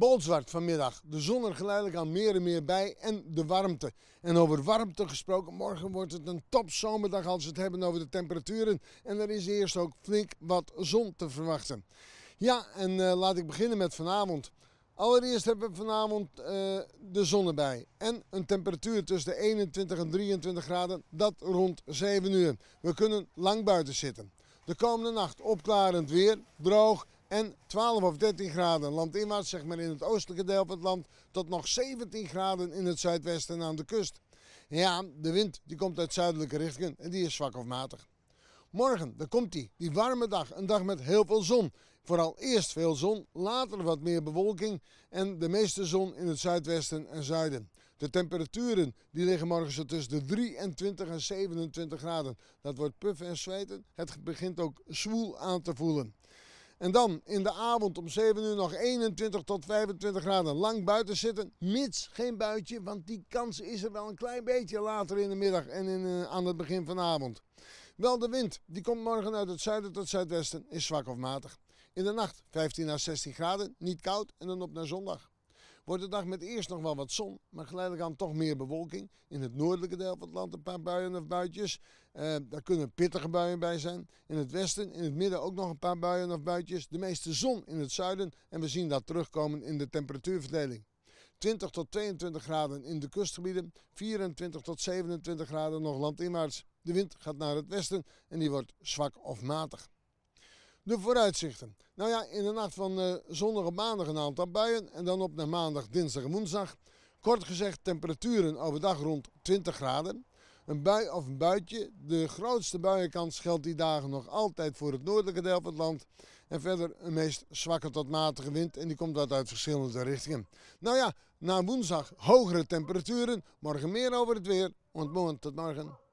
Bolzwart vanmiddag. De zon er geleidelijk aan meer en meer bij en de warmte. En over warmte gesproken, morgen wordt het een top zomerdag als we het hebben over de temperaturen. En er is eerst ook flink wat zon te verwachten. Ja, en eh, laat ik beginnen met vanavond. Allereerst hebben we vanavond eh, de zon erbij. En een temperatuur tussen de 21 en 23 graden, dat rond 7 uur. We kunnen lang buiten zitten. De komende nacht opklarend weer, droog en 12 of 13 graden landinwaarts, zeg maar in het oostelijke deel van het land, tot nog 17 graden in het zuidwesten aan de kust. Ja, de wind die komt uit zuidelijke richtingen en die is zwak of matig. Morgen, dan komt die, die warme dag, een dag met heel veel zon. Vooral eerst veel zon, later wat meer bewolking en de meeste zon in het zuidwesten en zuiden. De temperaturen die liggen morgen zo tussen de 23 en 27 graden. Dat wordt puffen en zweten. Het begint ook zwoel aan te voelen. En dan in de avond om 7 uur nog 21 tot 25 graden lang buiten zitten. Mits geen buitje, want die kans is er wel een klein beetje later in de middag en in, eh, aan het begin van de avond. Wel de wind, die komt morgen uit het zuiden tot zuidwesten, is zwak of matig. In de nacht 15 à 16 graden, niet koud en dan op naar zondag. Wordt de dag met eerst nog wel wat zon, maar geleidelijk aan toch meer bewolking. In het noordelijke deel van het land een paar buien of buitjes. Eh, daar kunnen pittige buien bij zijn. In het westen, in het midden ook nog een paar buien of buitjes. De meeste zon in het zuiden en we zien dat terugkomen in de temperatuurverdeling. 20 tot 22 graden in de kustgebieden, 24 tot 27 graden nog landinwaarts. De wind gaat naar het westen en die wordt zwak of matig. De vooruitzichten. Nou ja, in de nacht van eh, zondag op maandag een aantal buien en dan op naar maandag, dinsdag en woensdag. Kort gezegd temperaturen overdag rond 20 graden. Een bui of een buitje. De grootste buienkans geldt die dagen nog altijd voor het noordelijke deel van het land. En verder een meest zwakke tot matige wind en die komt uit verschillende richtingen. Nou ja, na woensdag hogere temperaturen. Morgen meer over het weer. Ontmoet tot morgen.